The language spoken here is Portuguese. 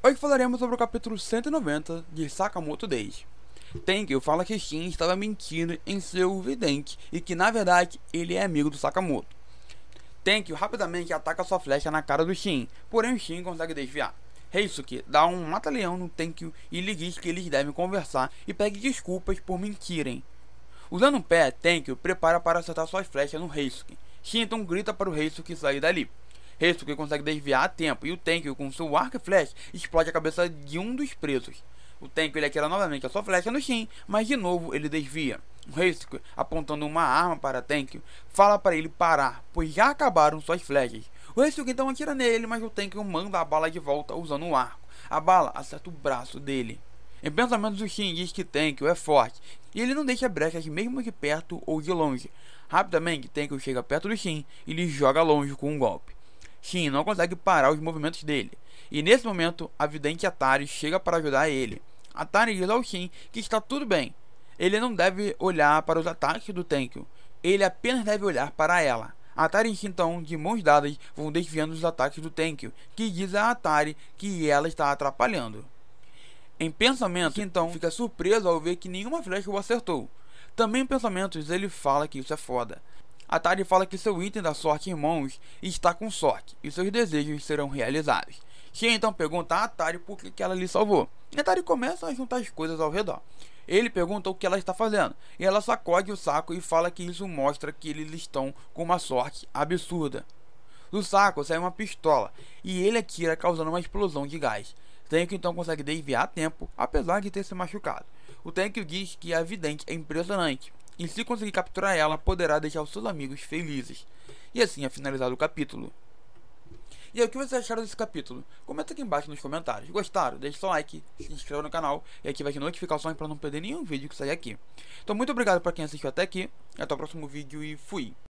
Hoje falaremos sobre o capítulo 190 de Sakamoto Days. Tenkyo fala que Shin estava mentindo em seu vidente e que na verdade ele é amigo do Sakamoto. Tenkyo rapidamente ataca sua flecha na cara do Shin, porém Shin consegue desviar. Heisuke dá um mata-leão no Tenkyo e lhe diz que eles devem conversar e pede desculpas por mentirem. Usando um pé, Tenkyo prepara para acertar suas flechas no Heisuke. Shin então grita para o Heisuke sair dali. Heisuke consegue desviar a tempo e o Tenku com seu arco e flecha explode a cabeça de um dos presos. O Tenku ele atira novamente a sua flecha no Shin, mas de novo ele desvia. O apontando uma arma para Tenku, fala para ele parar, pois já acabaram suas flechas. O Heisuke então atira nele, mas o Tenku manda a bala de volta usando um arco. A bala acerta o braço dele. Em pensamentos, o Shin diz que Tenkyo é forte, e ele não deixa brechas mesmo de perto ou de longe. Rapidamente, Tenkyo chega perto do Shin e lhe joga longe com um golpe. Shin não consegue parar os movimentos dele, e nesse momento a vidente Atari chega para ajudar ele. Atari diz ao Shin que está tudo bem, ele não deve olhar para os ataques do Tenkyo, ele apenas deve olhar para ela. Atari e então, de mãos dadas, vão desviando os ataques do Tenkyo, que diz a Atari que ela está atrapalhando. Em pensamento, então fica surpreso ao ver que nenhuma flecha o acertou. Também em pensamentos ele fala que isso é foda. Atari fala que seu item da sorte em mãos está com sorte e seus desejos serão realizados. Shen então pergunta a Atari por que ela lhe salvou. E Atari começa a juntar as coisas ao redor. Ele pergunta o que ela está fazendo, e ela sacode o saco e fala que isso mostra que eles estão com uma sorte absurda. Do saco sai uma pistola, e ele atira causando uma explosão de gás. Tank então consegue desviar a tempo, apesar de ter se machucado. O Tank diz que a é vidente é impressionante, e se conseguir capturar ela, poderá deixar os seus amigos felizes. E assim é finalizado o capítulo. E aí, o que vocês acharam desse capítulo? Comenta aqui embaixo nos comentários. Gostaram? Deixe seu like, se inscreva no canal e ative as notificações para não perder nenhum vídeo que sair aqui. Então, muito obrigado para quem assistiu até aqui. Até o próximo vídeo e fui!